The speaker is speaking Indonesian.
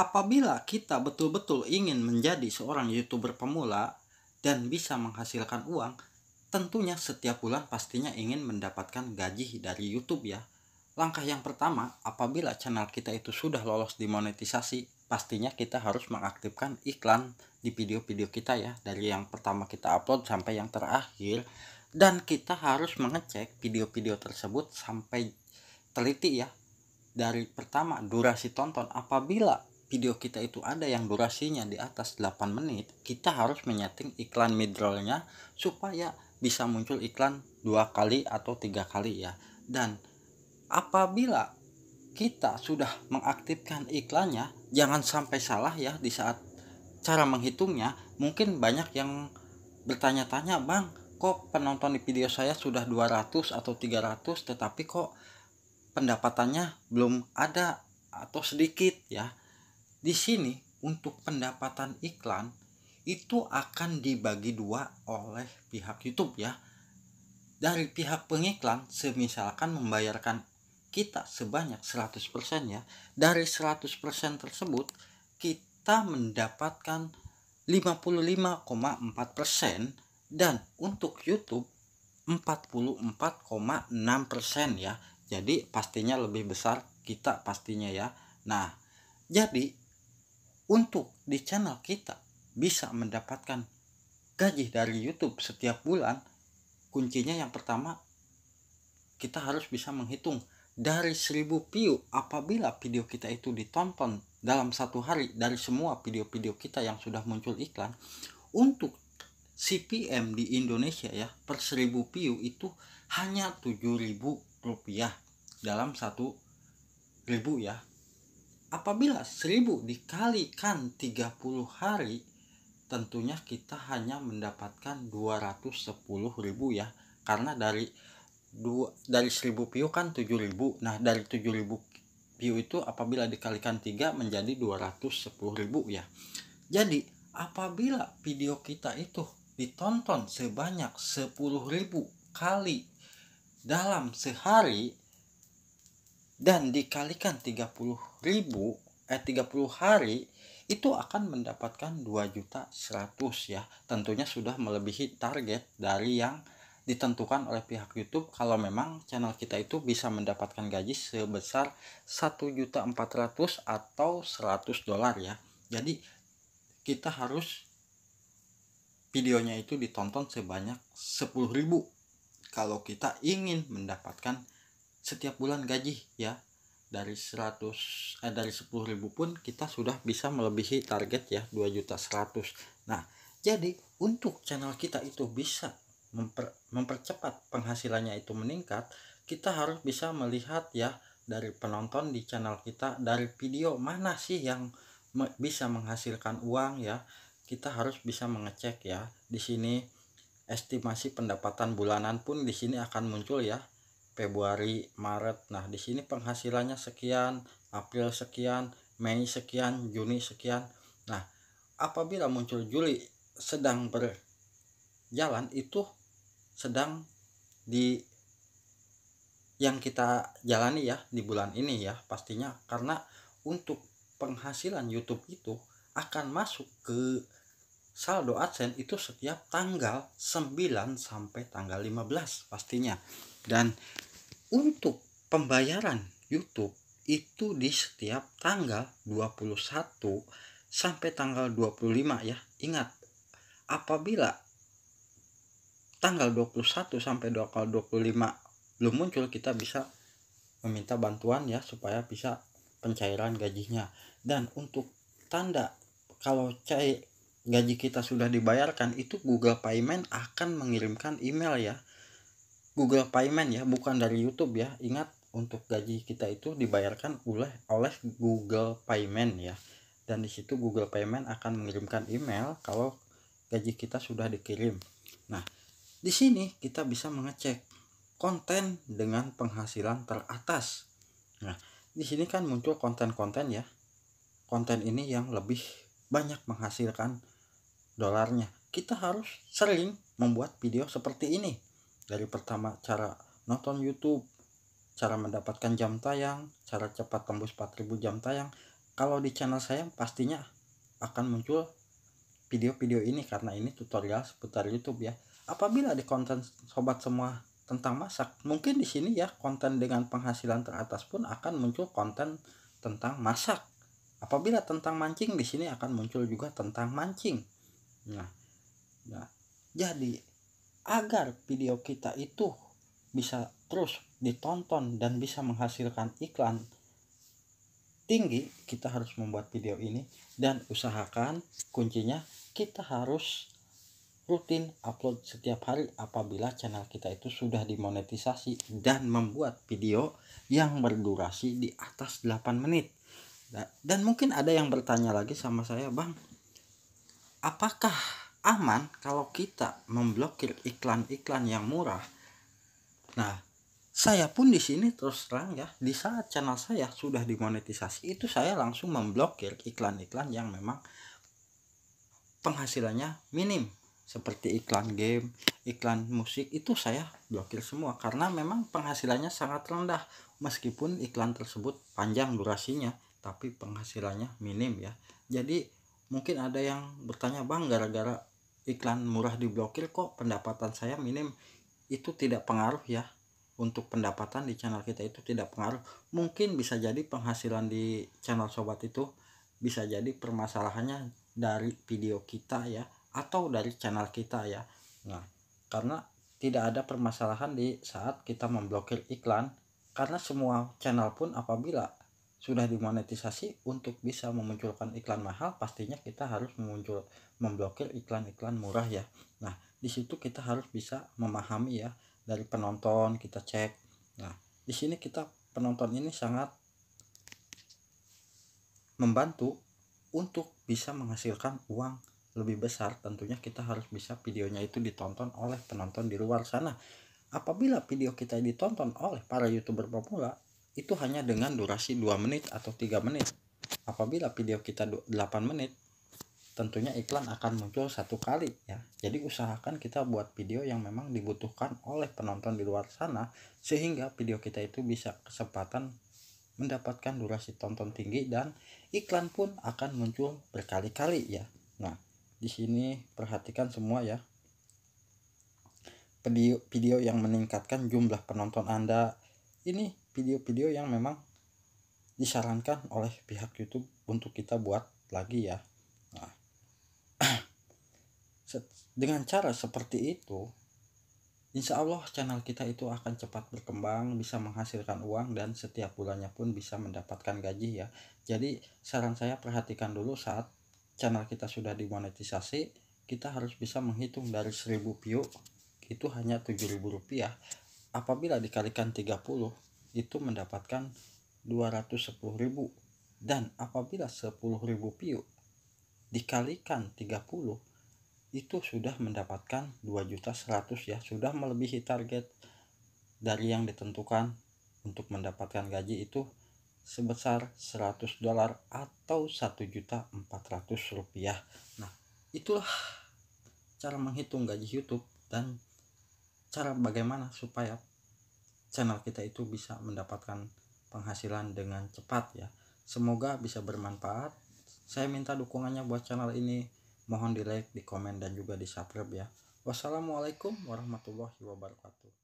Apabila kita betul-betul ingin menjadi seorang YouTuber pemula dan bisa menghasilkan uang, tentunya setiap bulan pastinya ingin mendapatkan gaji dari YouTube ya. Langkah yang pertama, apabila channel kita itu sudah lolos dimonetisasi, pastinya kita harus mengaktifkan iklan di video-video kita ya, dari yang pertama kita upload sampai yang terakhir dan kita harus mengecek video-video tersebut sampai teliti ya. Dari pertama durasi tonton apabila video kita itu ada yang durasinya di atas 8 menit, kita harus menyeting iklan midrollnya supaya bisa muncul iklan dua kali atau tiga kali ya. Dan apabila kita sudah mengaktifkan iklannya, jangan sampai salah ya di saat cara menghitungnya. Mungkin banyak yang bertanya-tanya, "Bang, kok penonton di video saya sudah 200 atau 300 tetapi kok pendapatannya belum ada atau sedikit ya di sini untuk pendapatan iklan itu akan dibagi dua oleh pihak YouTube ya. Dari pihak pengiklan semisalkan membayarkan kita sebanyak 100% ya. Dari 100% tersebut kita mendapatkan 55,4% dan untuk YouTube 44,6% ya. Jadi pastinya lebih besar kita pastinya ya. Nah, jadi untuk di channel kita bisa mendapatkan gaji dari YouTube setiap bulan, kuncinya yang pertama kita harus bisa menghitung dari 1000 view apabila video kita itu ditonton dalam satu hari dari semua video-video kita yang sudah muncul iklan untuk CPM di Indonesia ya per 1000 view itu hanya 7000 rupiah dalam satu ribu ya Apabila 1000 dikalikan 30 hari, tentunya kita hanya mendapatkan 210.000 ya. Karena dari dua dari 1000 piu kan 7000. Nah, dari 7000 piu itu apabila dikalikan 3 menjadi 210.000 ya. Jadi, apabila video kita itu ditonton sebanyak 10.000 kali dalam sehari dan dikalikan 30 ribu eh 30 hari itu akan mendapatkan 2 juta 100 ya tentunya sudah melebihi target dari yang ditentukan oleh pihak YouTube kalau memang channel kita itu bisa mendapatkan gaji sebesar juta ratus atau 100 dolar ya. Jadi kita harus videonya itu ditonton sebanyak 10.000 kalau kita ingin mendapatkan setiap bulan gaji ya dari 100 eh, dari 10.000 pun kita sudah bisa melebihi target ya 2 juta 100. Nah, jadi untuk channel kita itu bisa memper, mempercepat penghasilannya itu meningkat, kita harus bisa melihat ya dari penonton di channel kita dari video mana sih yang me bisa menghasilkan uang ya. Kita harus bisa mengecek ya. Di sini estimasi pendapatan bulanan pun di sini akan muncul ya Februari, Maret. Nah, di sini penghasilannya sekian, April sekian, Mei sekian, Juni sekian. Nah, apabila muncul Juli sedang berjalan itu sedang di yang kita jalani ya di bulan ini ya pastinya karena untuk penghasilan YouTube itu akan masuk ke saldo AdSense itu setiap tanggal 9 sampai tanggal 15 pastinya dan untuk pembayaran YouTube itu di setiap tanggal 21 sampai tanggal 25 ya. Ingat, apabila tanggal 21 sampai tanggal 25 belum muncul kita bisa meminta bantuan ya supaya bisa pencairan gajinya. Dan untuk tanda kalau cair gaji kita sudah dibayarkan itu Google Payment akan mengirimkan email ya Google Payment ya, bukan dari YouTube ya. Ingat untuk gaji kita itu dibayarkan oleh oleh Google Payment ya. Dan di situ Google Payment akan mengirimkan email kalau gaji kita sudah dikirim. Nah, di sini kita bisa mengecek konten dengan penghasilan teratas. Nah, di sini kan muncul konten-konten ya. Konten ini yang lebih banyak menghasilkan dolarnya. Kita harus sering membuat video seperti ini dari pertama cara nonton YouTube, cara mendapatkan jam tayang, cara cepat tembus 4000 jam tayang. Kalau di channel saya pastinya akan muncul video-video ini karena ini tutorial seputar YouTube ya. Apabila di konten sobat semua tentang masak, mungkin di sini ya konten dengan penghasilan teratas pun akan muncul konten tentang masak. Apabila tentang mancing di sini akan muncul juga tentang mancing. Nah, nah jadi agar video kita itu bisa terus ditonton dan bisa menghasilkan iklan tinggi, kita harus membuat video ini dan usahakan kuncinya kita harus rutin upload setiap hari apabila channel kita itu sudah dimonetisasi dan membuat video yang berdurasi di atas 8 menit. Dan mungkin ada yang bertanya lagi sama saya, Bang, apakah aman kalau kita memblokir iklan-iklan yang murah. Nah, saya pun di sini terus terang ya, di saat channel saya sudah dimonetisasi itu saya langsung memblokir iklan-iklan yang memang penghasilannya minim seperti iklan game, iklan musik itu saya blokir semua karena memang penghasilannya sangat rendah meskipun iklan tersebut panjang durasinya tapi penghasilannya minim ya. Jadi mungkin ada yang bertanya bang gara-gara iklan murah diblokir kok pendapatan saya minim itu tidak pengaruh ya untuk pendapatan di channel kita itu tidak pengaruh mungkin bisa jadi penghasilan di channel sobat itu bisa jadi permasalahannya dari video kita ya atau dari channel kita ya nah karena tidak ada permasalahan di saat kita memblokir iklan karena semua channel pun apabila sudah dimonetisasi untuk bisa memunculkan iklan mahal pastinya kita harus memuncul memblokir iklan-iklan murah ya nah di situ kita harus bisa memahami ya dari penonton kita cek nah di sini kita penonton ini sangat membantu untuk bisa menghasilkan uang lebih besar tentunya kita harus bisa videonya itu ditonton oleh penonton di luar sana apabila video kita ditonton oleh para youtuber pemula itu hanya dengan durasi 2 menit atau 3 menit. Apabila video kita 8 menit, tentunya iklan akan muncul satu kali ya. Jadi usahakan kita buat video yang memang dibutuhkan oleh penonton di luar sana sehingga video kita itu bisa kesempatan mendapatkan durasi tonton tinggi dan iklan pun akan muncul berkali-kali ya. Nah, di sini perhatikan semua ya. Video video yang meningkatkan jumlah penonton Anda ini video-video yang memang disarankan oleh pihak YouTube untuk kita buat lagi ya. Nah, dengan cara seperti itu, insya Allah channel kita itu akan cepat berkembang, bisa menghasilkan uang dan setiap bulannya pun bisa mendapatkan gaji ya. Jadi saran saya perhatikan dulu saat channel kita sudah dimonetisasi, kita harus bisa menghitung dari 1000 view itu hanya 7000 rupiah apabila dikalikan 30 itu mendapatkan 210.000 dan apabila 10.000 piu dikalikan 30 itu sudah mendapatkan 2.100 ya sudah melebihi target dari yang ditentukan untuk mendapatkan gaji itu sebesar 100 dolar atau 1.400 rupiah nah itulah cara menghitung gaji YouTube dan cara bagaimana supaya channel kita itu bisa mendapatkan penghasilan dengan cepat ya semoga bisa bermanfaat saya minta dukungannya buat channel ini mohon di like di komen dan juga di subscribe ya wassalamualaikum warahmatullahi wabarakatuh